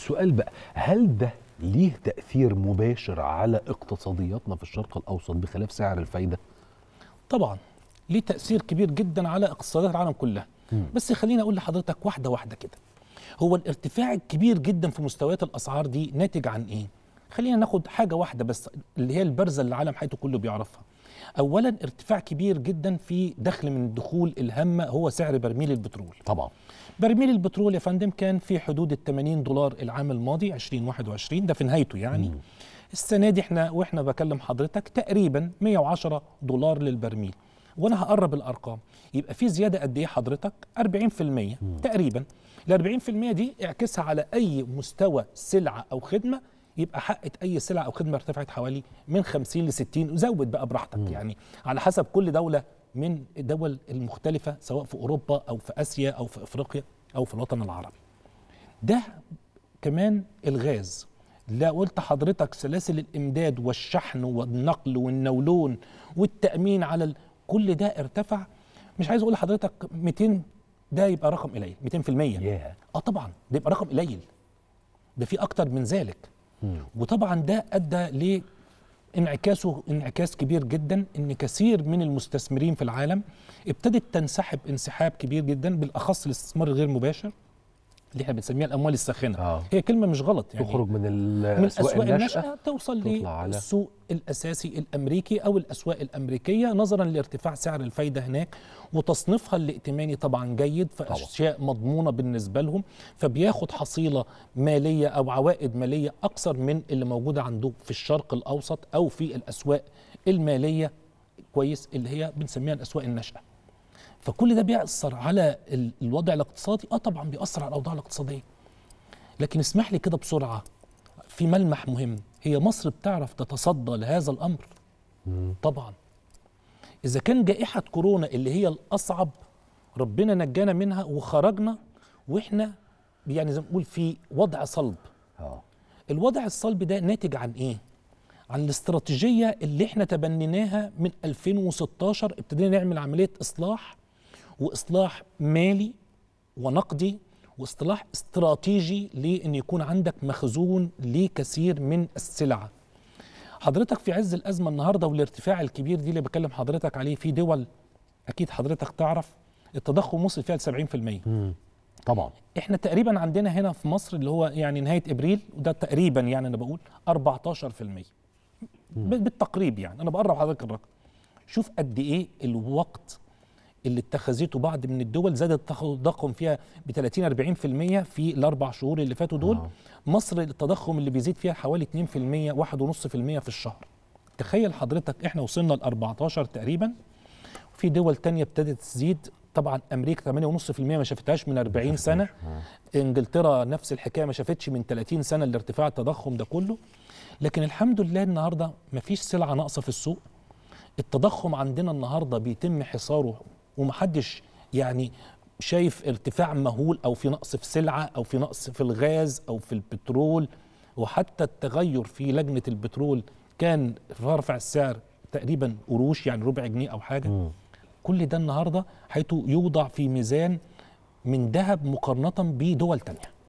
السؤال بقى هل ده ليه تأثير مباشر على اقتصادياتنا في الشرق الأوسط بخلاف سعر الفايدة؟ طبعا ليه تأثير كبير جدا على اقتصادات العالم كلها مم. بس خليني أقول لحضرتك واحدة واحدة كده هو الارتفاع الكبير جدا في مستويات الأسعار دي ناتج عن إيه؟ خلينا ناخد حاجه واحده بس اللي هي البرزه اللي العالم حياته كله بيعرفها اولا ارتفاع كبير جدا في دخل من الدخول الهامه هو سعر برميل البترول طبعا برميل البترول يا فندم كان في حدود ال 80 دولار العام الماضي 2021 ده في نهايته يعني م. السنه دي احنا واحنا بكلم حضرتك تقريبا 110 دولار للبرميل وانا هقرب الارقام يبقى في زياده قد ايه حضرتك 40% م. تقريبا ال 40% دي اعكسها على اي مستوى سلعه او خدمه يبقى حقه اي سلعه او خدمه ارتفعت حوالي من 50 ل 60 وزود بقى براحتك يعني على حسب كل دوله من الدول المختلفه سواء في اوروبا او في اسيا او في افريقيا او في الوطن العربي. ده كمان الغاز لا قلت حضرتك سلاسل الامداد والشحن والنقل والنولون والتامين على ال... كل ده ارتفع مش عايز اقول لحضرتك 200 ده يبقى رقم قليل 200% yeah. اه طبعا ده يبقى رقم قليل ده في اكتر من ذلك وطبعا ده ادى انعكاسه انعكاس كبير جدا ان كثير من المستثمرين في العالم ابتدت تنسحب انسحاب كبير جدا بالاخص الاستثمار الغير مباشر اللي احنا بنسميها الاموال الساخنه آه. هي كلمه مش غلط يعني تخرج من من اسواق النشأة توصل للسوق الاساسي الامريكي او الاسواق الامريكيه نظرا لارتفاع سعر الفايده هناك وتصنيفها الائتماني طبعا جيد فاشياء طبعا. مضمونه بالنسبه لهم فبياخد حصيله ماليه او عوائد ماليه اكثر من اللي موجوده عنده في الشرق الاوسط او في الاسواق الماليه كويس اللي هي بنسميها الاسواق الناشئه فكل ده بيأثر على الوضع الاقتصادي اه طبعا بيأثر على الاوضاع الاقتصاديه لكن اسمح لي كده بسرعه في ملمح مهم هي مصر بتعرف تتصدى لهذا الامر طبعا اذا كان جائحه كورونا اللي هي الاصعب ربنا نجانا منها وخرجنا واحنا يعني زي ما نقول في وضع صلب آه. الوضع الصلب ده ناتج عن ايه عن الاستراتيجيه اللي احنا تبنيناها من 2016 ابتدينا نعمل عمليه اصلاح واصلاح مالي ونقدي واصلاح استراتيجي لان يكون عندك مخزون لكثير من السلع حضرتك في عز الازمه النهارده والارتفاع الكبير دي اللي بكلم حضرتك عليه في دول اكيد حضرتك تعرف التضخم وصل فيها ل 70% المية طبعا احنا تقريبا عندنا هنا في مصر اللي هو يعني نهايه ابريل وده تقريبا يعني انا بقول 14% المية بالتقريب يعني انا بقرب حضرتك الرقم شوف قد ايه الوقت اللي اتخذته بعض من الدول زاد التضخم فيها ب 30 40% في الاربع شهور اللي فاتوا دول آه. مصر التضخم اللي بيزيد فيها حوالي 2% 1.5% في الشهر تخيل حضرتك احنا وصلنا ل 14 تقريبا وفي دول تانية ابتدت تزيد طبعا امريكا 8.5% ما شافتهاش من 40 سنه انجلترا نفس الحكايه ما شافتش من 30 سنه الارتفاع التضخم ده كله لكن الحمد لله النهارده ما فيش سلعه ناقصه في السوق التضخم عندنا النهارده بيتم حصاره ومحدش يعني شايف ارتفاع مهول او في نقص في سلعه او في نقص في الغاز او في البترول وحتى التغير في لجنه البترول كان رفع السعر تقريبا قروش يعني ربع جنيه او حاجه م. كل ده النهارده حيث يوضع في ميزان من ذهب مقارنه بدول ثانيه